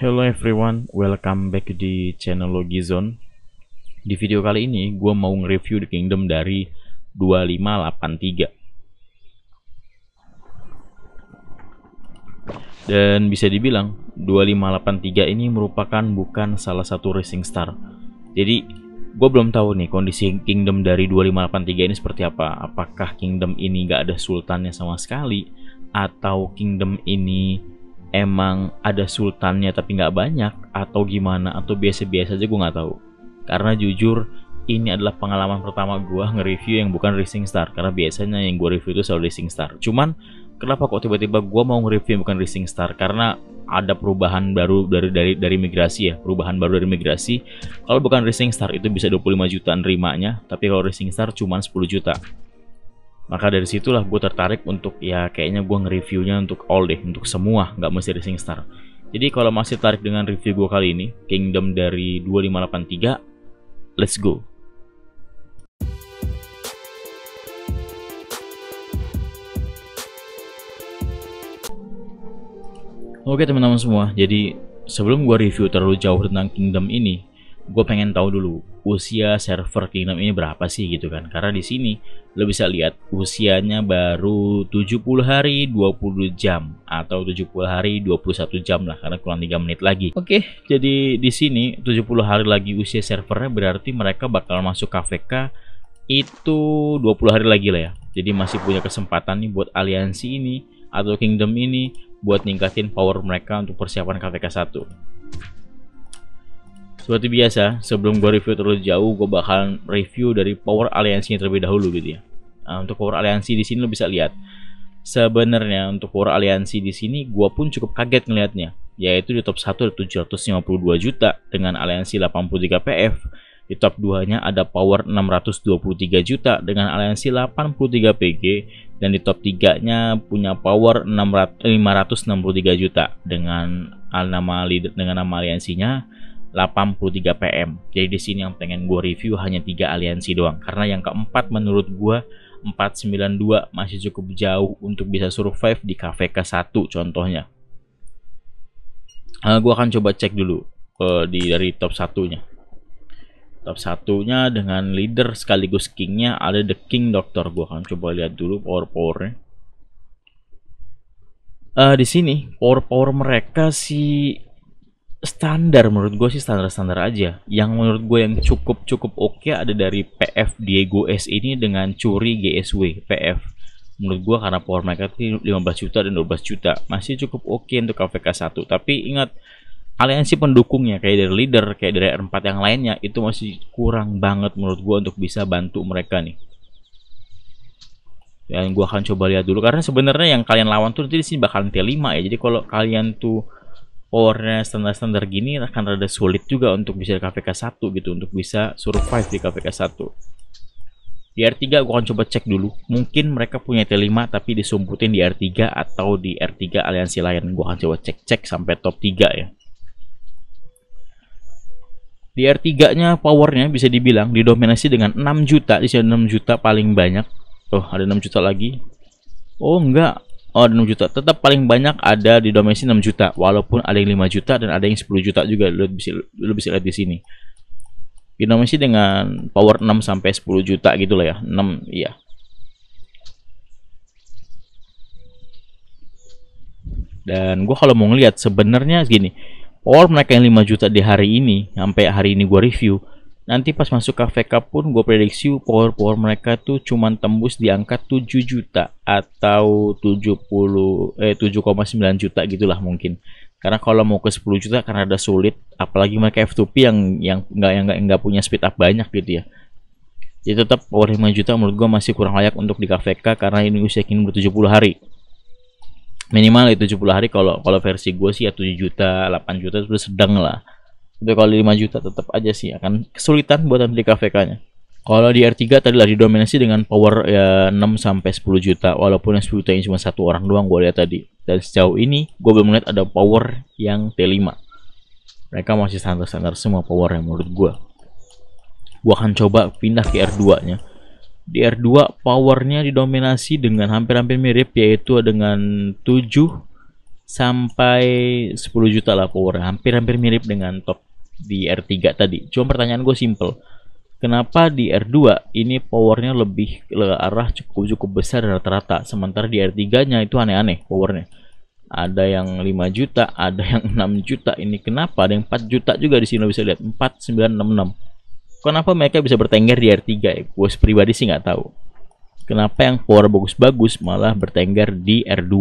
Hello everyone, welcome back di channel Logizone. Di video kali ini, gue mau nge-review The Kingdom dari 2583. Dan bisa dibilang, 2583 ini merupakan bukan salah satu racing star. Jadi, gue belum tahu nih kondisi Kingdom dari 2583 ini seperti apa. Apakah Kingdom ini gak ada sultannya sama sekali? Atau Kingdom ini emang ada sultannya tapi nggak banyak atau gimana atau biasa-biasa aja gue nggak tahu karena jujur ini adalah pengalaman pertama gue nge-review yang bukan Racing Star karena biasanya yang gue review itu selalu Racing Star cuman kenapa kok tiba-tiba gue mau nge-review yang bukan Racing Star karena ada perubahan baru dari dari dari migrasi ya perubahan baru dari migrasi kalau bukan Racing Star itu bisa 25 jutaan rimanya tapi kalau Racing Star cuma 10 juta maka dari situlah gue tertarik untuk ya kayaknya gue nge-reviewnya untuk all deh untuk semua nggak mesti racing star jadi kalau masih tertarik dengan review gue kali ini Kingdom dari 2583 let's go Oke teman-teman semua, jadi sebelum gue review terlalu jauh tentang Kingdom ini, gue pengen tahu dulu usia server Kingdom ini berapa sih gitu kan. Karena di sini lo bisa lihat usianya baru 70 hari 20 jam atau 70 hari 21 jam lah karena kurang 3 menit lagi. Oke, okay, jadi di sini 70 hari lagi usia servernya berarti mereka bakal masuk KVK itu 20 hari lagi lah ya. Jadi masih punya kesempatan nih buat aliansi ini atau kingdom ini buat ningkatin power mereka untuk persiapan KVK 1. Seperti biasa, sebelum gue review terlalu jauh, gue bakalan review dari power aliansinya terlebih dahulu gitu ya. Nah, untuk power aliansi di sini lo bisa lihat. Sebenarnya untuk power aliansi di sini gue pun cukup kaget ngelihatnya, yaitu di top 1 ada 752 juta dengan aliansi 83 PF. Di top 2-nya ada power 623 juta dengan aliansi 83 PG dan di top 3-nya punya power 563 eh, juta dengan nama leader dengan nama aliansinya 8.3 PM. Jadi di sini yang pengen gue review hanya tiga aliansi doang. Karena yang keempat menurut gue 492 masih cukup jauh untuk bisa survive di kafe KVK 1 contohnya. Nah, eh, gue akan coba cek dulu ke eh, di dari top satunya. Top satunya dengan leader sekaligus kingnya ada The King Doctor. Gue akan coba lihat dulu power powernya. Uh, di sini power power mereka si standar menurut gue sih standar-standar aja. Yang menurut gue yang cukup-cukup oke okay ada dari PF Diego S ini dengan curi GSW PF. Menurut gue karena power mereka itu 15 juta dan 12 juta masih cukup oke okay untuk KVK 1. Tapi ingat aliansi pendukungnya kayak dari leader kayak dari R4 yang lainnya itu masih kurang banget menurut gue untuk bisa bantu mereka nih dan gue akan coba lihat dulu karena sebenarnya yang kalian lawan tuh nanti di sini bakalan T5 ya jadi kalau kalian tuh powernya standar-standar gini akan rada sulit juga untuk bisa di KPK 1 gitu untuk bisa survive di KPK 1 di R3 gua akan coba cek dulu mungkin mereka punya T5 tapi disumputin di R3 atau di R3 aliansi lain gua akan coba cek-cek sampai top 3 ya di R3 nya powernya bisa dibilang didominasi dengan 6 juta di sini 6 juta paling banyak oh ada 6 juta lagi oh enggak Oh 6 juta tetap paling banyak ada di domain 6 juta walaupun ada yang 5 juta dan ada yang 10 juta juga lu bisa lu bisa lihat di sini Indomie dengan power 6 sampai 10 juta gitu loh ya 6 iya dan gue kalau mau ngeliat sebenarnya gini power mereka yang 5 juta di hari ini sampai hari ini gue review Nanti pas masuk ke VK pun gue prediksi power-power mereka tuh cuman tembus di angka 7 juta atau 70 eh 7,9 juta gitulah mungkin. Karena kalau mau ke 10 juta karena ada sulit, apalagi mereka F2P yang yang nggak yang nggak punya speed up banyak gitu ya. Jadi tetap power 5 juta menurut gue masih kurang layak untuk di KVK karena ini usia kini ber 70 hari. Minimal itu 70 hari kalau kalau versi gue sih ya 7 juta, 8 juta sudah sedang lah tapi kali 5 juta tetap aja sih akan kesulitan buat nanti KVK-nya. Kalau di R3 tadi lah didominasi dengan power ya 6 sampai 10 juta walaupun yang 10 juta ini cuma satu orang doang gue lihat tadi. Dan sejauh ini gue belum lihat ada power yang T5. Mereka masih standar-standar semua power yang menurut gue. Gue akan coba pindah ke R2-nya. Di R2 powernya didominasi dengan hampir-hampir mirip yaitu dengan 7 sampai 10 juta lah power hampir-hampir mirip dengan top di R3 tadi. Cuma pertanyaan gue simple. Kenapa di R2 ini powernya lebih ke arah cukup-cukup besar rata-rata, sementara di R3-nya itu aneh-aneh powernya. Ada yang 5 juta, ada yang 6 juta. Ini kenapa? Ada yang 4 juta juga di sini lo bisa lihat 4966. Kenapa mereka bisa bertengger di R3 Gue pribadi sih nggak tahu. Kenapa yang power bagus-bagus malah bertengger di R2?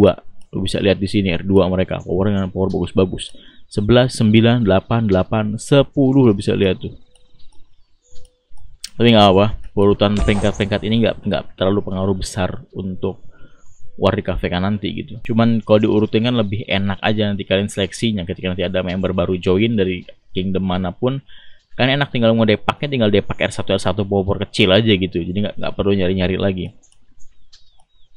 Lo bisa lihat di sini R2 mereka power dengan power bagus-bagus 11, 9, 8, 8, 10 lo bisa lihat tuh tapi nggak apa urutan peringkat-peringkat ini nggak nggak terlalu pengaruh besar untuk war di cafe kan nanti gitu cuman kalau diurutin kan lebih enak aja nanti kalian seleksinya ketika nanti ada member baru join dari kingdom manapun kan enak tinggal mau depaknya tinggal depak R1 R1 power kecil aja gitu jadi nggak perlu nyari-nyari lagi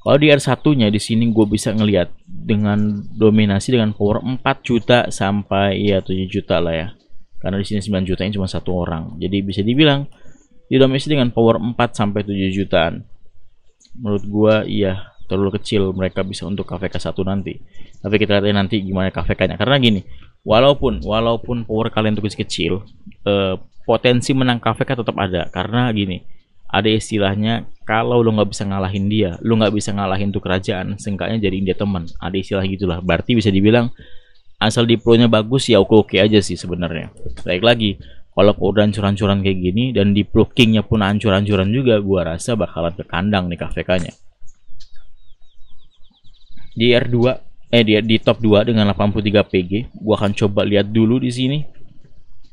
kalau di R1 nya di sini gue bisa ngelihat dengan dominasi dengan power 4 juta sampai ya 7 juta lah ya. Karena di sini 9 juta ini cuma satu orang. Jadi bisa dibilang didominasi dengan power 4 sampai 7 jutaan. Menurut gue iya terlalu kecil mereka bisa untuk KVK 1 nanti. Tapi kita lihat nanti gimana KVK-nya. Karena gini, walaupun walaupun power kalian tuh kecil, eh, potensi menang KVK tetap ada karena gini ada istilahnya kalau lo nggak bisa ngalahin dia, lo nggak bisa ngalahin tuh kerajaan, singkatnya jadi dia teman. Ada istilah gitulah. Berarti bisa dibilang asal diplonya bagus ya oke oke aja sih sebenarnya. Baik lagi, kalau udah hancur-hancuran kayak gini dan diplo kingnya pun hancur-hancuran juga, gua rasa bakalan ke nih KVK-nya. Di R2 eh dia di top 2 dengan 83 PG, gua akan coba lihat dulu di sini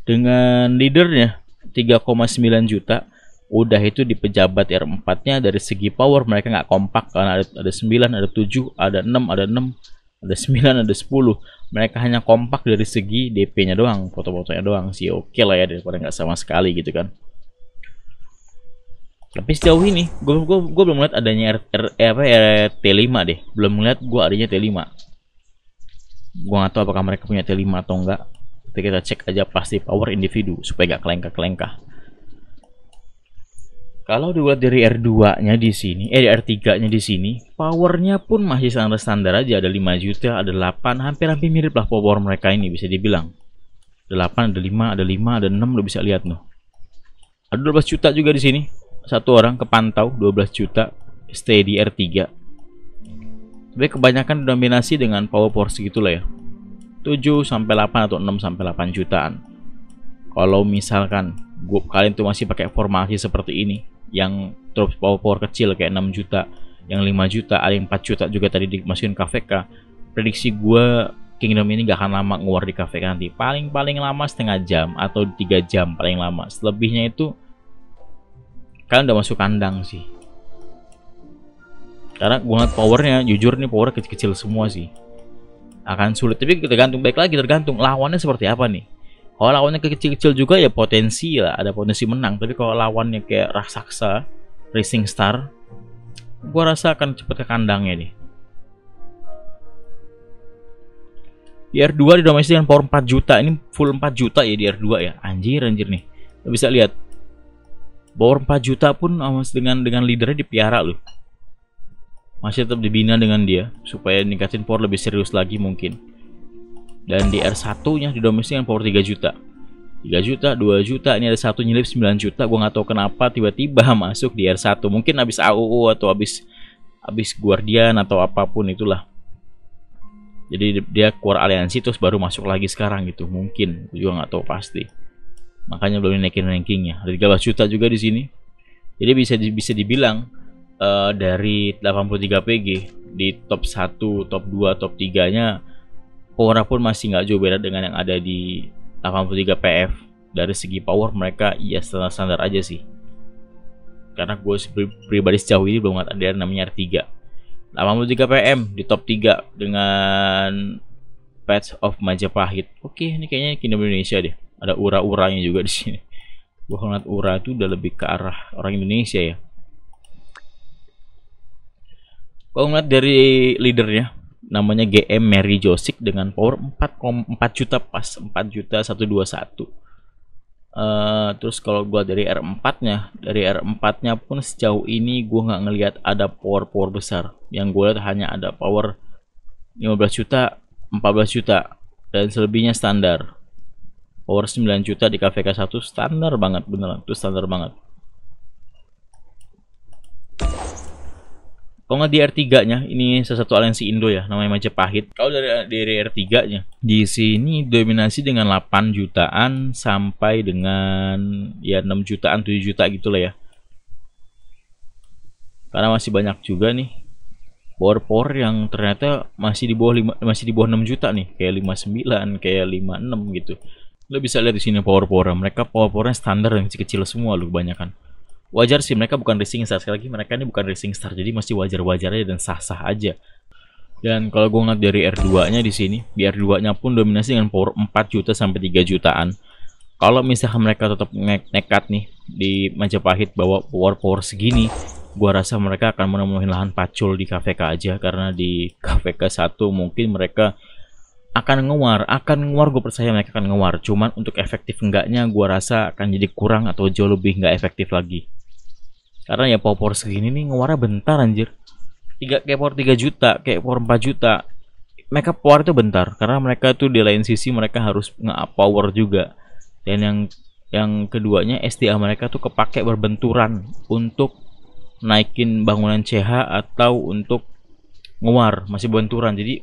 dengan leadernya 3,9 juta udah itu di pejabat R4 nya dari segi power mereka nggak kompak karena ada, ada 9, ada 7, ada 6, ada 6, ada 9, ada 10 mereka hanya kompak dari segi DP nya doang foto-fotonya doang sih oke okay lah ya daripada nggak sama sekali gitu kan tapi sejauh ini gue gue gue belum melihat adanya R, R, R, R, T5 deh belum melihat gue adanya T5 gue nggak tahu apakah mereka punya T5 atau enggak kita cek aja pasti power individu supaya gak kelengkah kelengkah kalau dilihat dari R2-nya di sini, eh R3-nya di sini, powernya pun masih standar-standar aja. Ada 5 juta, ada 8, hampir-hampir mirip lah power mereka ini bisa dibilang. Ada 8, ada 5, ada 5, ada 6, udah bisa lihat noh. Ada 12 juta juga di sini. Satu orang kepantau 12 juta stay di R3. Tapi kebanyakan dominasi dengan power segitu lah ya. 7 sampai 8 atau 6 sampai 8 jutaan. Kalau misalkan gue kalian tuh masih pakai formasi seperti ini, yang drop power, power kecil kayak 6 juta yang 5 juta ada yang 4 juta juga tadi dimasukin KVK prediksi gue Kingdom ini gak akan lama ngeluar di KVK nanti paling-paling lama setengah jam atau tiga jam paling lama selebihnya itu kalian udah masuk kandang sih karena gue ngeliat powernya jujur nih power kecil-kecil semua sih akan sulit tapi tergantung baik lagi tergantung lawannya seperti apa nih kalau lawannya kecil-kecil juga ya potensi lah ya, ada potensi menang tapi kalau lawannya kayak raksasa racing star gua rasa akan cepet ke kandangnya nih di R2 di domestik dengan power 4 juta ini full 4 juta ya di R2 ya anjir anjir nih lo bisa lihat power 4 juta pun dengan dengan leadernya Piara loh masih tetap dibina dengan dia supaya ningkatin power lebih serius lagi mungkin dan di R1 nya di domestik yang power 3 juta 3 juta, 2 juta, ini ada satu nyelip 9 juta, gue nggak tahu kenapa tiba-tiba masuk di R1. Mungkin habis AUU atau habis habis Guardian atau apapun itulah. Jadi dia keluar aliansi terus baru masuk lagi sekarang gitu. Mungkin, gue juga nggak tahu pasti. Makanya belum naikin rankingnya. Ada 13 juta juga di sini. Jadi bisa bisa dibilang uh, dari 83 PG di top 1, top 2, top 3-nya powernya pun masih nggak jauh beda dengan yang ada di 83 PF dari segi power mereka ya standar-standar aja sih karena gue pribadi sejauh ini belum ada yang namanya R3 83 PM di top 3 dengan Patch of Majapahit oke ini kayaknya Kingdom Indonesia deh ada ura-uranya juga di sini gue ngeliat ura itu udah lebih ke arah orang Indonesia ya kalau ngeliat dari leadernya namanya GM Mary Josik dengan power 4,4 juta pas 4 juta 121 Uh, eh, terus kalau gua dari R4 nya dari R4 nya pun sejauh ini gua nggak ngelihat ada power power besar yang gua lihat hanya ada power 15 juta 14 juta dan selebihnya standar power 9 juta di KVK 1 standar banget beneran itu standar banget kalau nggak di R3-nya, ini sesuatu aliansi Indo ya, namanya Majapahit. Kalau dari, dari R3-nya, di sini dominasi dengan 8 jutaan sampai dengan ya 6 jutaan, 7 juta gitu lah ya. Karena masih banyak juga nih power-power yang ternyata masih di bawah 5, masih di bawah 6 juta nih, kayak 59, kayak 56 gitu. Lo bisa lihat di sini power-power mereka, power-powernya standar yang kecil-kecil semua lo kebanyakan wajar sih mereka bukan racing star sekali lagi mereka ini bukan racing star jadi masih wajar-wajar aja dan sah-sah aja dan kalau gue ngeliat dari R2 nya di sini di R2 nya pun dominasi dengan power 4 juta sampai 3 jutaan kalau misalkan mereka tetap ne nekat nih di Majapahit bawa power power segini gue rasa mereka akan menemukan lahan pacul di KVK aja karena di KVK 1 mungkin mereka akan ngewar akan ngewar gue percaya mereka akan ngewar cuman untuk efektif enggaknya gue rasa akan jadi kurang atau jauh lebih enggak efektif lagi karena ya power segini nih ngeluarnya bentar anjir tiga kayak power tiga juta kayak power empat juta mereka power itu bentar karena mereka tuh di lain sisi mereka harus nge power juga dan yang yang keduanya SDA mereka tuh kepake berbenturan untuk naikin bangunan CH atau untuk nguar masih benturan jadi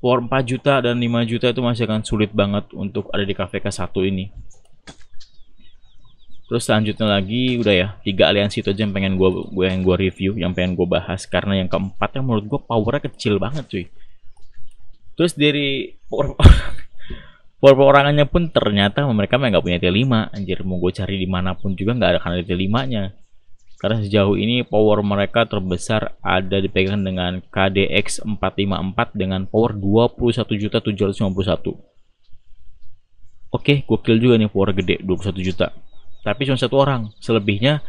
power 4 juta dan 5 juta itu masih akan sulit banget untuk ada di KVK satu ini Terus selanjutnya lagi udah ya tiga aliansi itu aja yang pengen gue gue yang gue review, yang pengen gue bahas karena yang keempat yang menurut gue powernya kecil banget cuy. Terus dari power, power perorangannya pun ternyata mereka nggak punya T5 anjir mau gue cari dimanapun juga nggak ada karena T5 nya karena sejauh ini power mereka terbesar ada dipegang dengan KDX 454 dengan power juta 21.751 oke gue kill juga nih power gede 21 juta tapi cuma satu orang selebihnya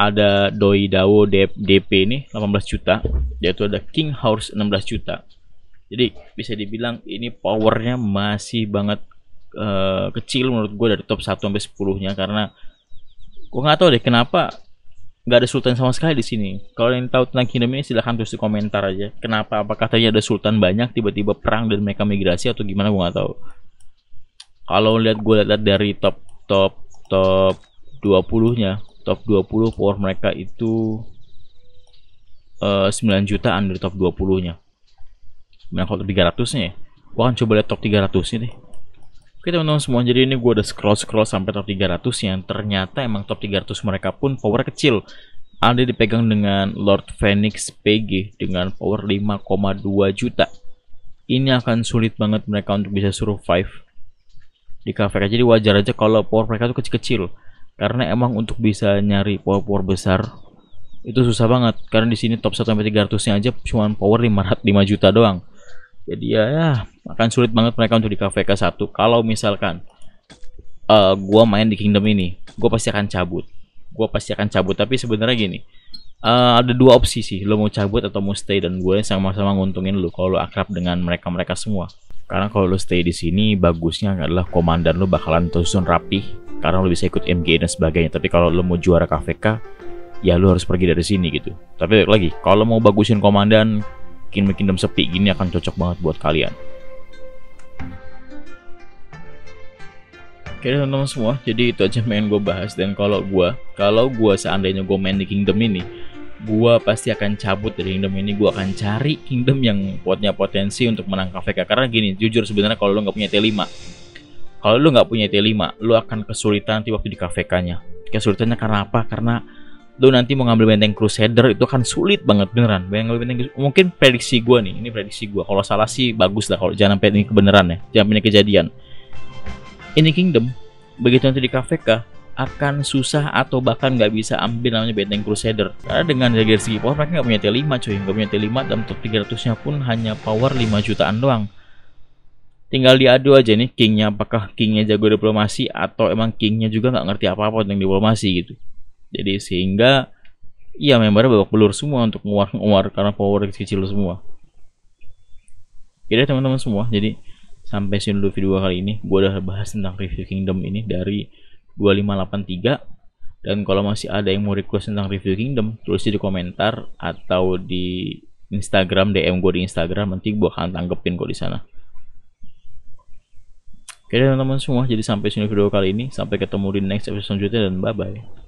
ada Doi Dawo DP ini 18 juta yaitu ada King House 16 juta jadi bisa dibilang ini powernya masih banget uh, kecil menurut gue dari top 1 sampai 10 nya karena gue nggak tahu deh kenapa nggak ada sultan sama sekali di sini. Kalau yang tahu tentang kingdom ini silahkan tulis di komentar aja. Kenapa? Apakah tadi ada sultan banyak tiba-tiba perang dan mereka migrasi atau gimana gue nggak tahu. Kalau lihat gue lihat dari top top top 20 nya top 20 power mereka itu uh, eh, 9 jutaan dari top 20 nya nah kalau top 300 nya ya gue akan coba lihat top 300 nya deh Oke teman-teman semua, jadi ini gue udah scroll-scroll sampai top 300 yang ternyata emang top 300 mereka pun power kecil. Ada dipegang dengan Lord Phoenix PG dengan power 5,2 juta. Ini akan sulit banget mereka untuk bisa survive di cover jadi wajar aja kalau power mereka tuh kecil-kecil karena emang untuk bisa nyari power power besar itu susah banget karena di sini top 1 sampai 300 nya aja cuma power 5, 5 juta doang jadi ya, ya akan sulit banget mereka untuk di ke satu kalau misalkan uh, gua main di kingdom ini gua pasti akan cabut gua pasti akan cabut tapi sebenarnya gini uh, ada dua opsi sih lo mau cabut atau mau stay dan gue sama-sama nguntungin lo kalau lo akrab dengan mereka-mereka semua karena kalau lo stay di sini, bagusnya adalah komandan lo bakalan tersusun rapih. Karena lo bisa ikut MG dan sebagainya. Tapi kalau lo mau juara KVK, ya lo harus pergi dari sini gitu. Tapi lagi, kalau mau bagusin komandan, Kingdom Kingdom sepi gini akan cocok banget buat kalian. Oke teman-teman semua, jadi itu aja main gue bahas dan kalau gue, kalau gue seandainya gue main di Kingdom ini, gua pasti akan cabut dari kingdom ini gua akan cari kingdom yang punya potensi untuk menang VK karena gini jujur sebenarnya kalau lo nggak punya T5 kalau lo nggak punya T5 lo akan kesulitan nanti waktu di KVK nya kesulitannya karena apa karena lo nanti mau ngambil benteng Crusader itu akan sulit banget beneran ngambil benteng mungkin prediksi gua nih ini prediksi gua kalau salah sih bagus lah kalau jangan sampai ini kebenaran ya jangan punya kejadian ini kingdom begitu nanti di KVK akan susah atau bahkan nggak bisa ambil namanya Benteng Crusader. Karena dengan dari segi power mereka nggak punya T5 cuy, nggak punya T5 dan untuk 300-nya pun hanya power 5 jutaan doang. Tinggal diadu aja nih kingnya apakah kingnya jago diplomasi atau emang kingnya juga nggak ngerti apa-apa tentang diplomasi gitu. Jadi sehingga iya membernya babak belur semua untuk nguar-nguar karena power kecil semua. Jadi teman-teman semua, jadi sampai sini dulu video kali ini. Gue udah bahas tentang review Kingdom ini dari 2583 dan kalau masih ada yang mau request tentang review Kingdom tulis di komentar atau di Instagram DM gue di Instagram nanti gue akan tanggepin kok di sana. Oke teman-teman semua jadi sampai sini video kali ini sampai ketemu di next episode selanjutnya dan bye bye.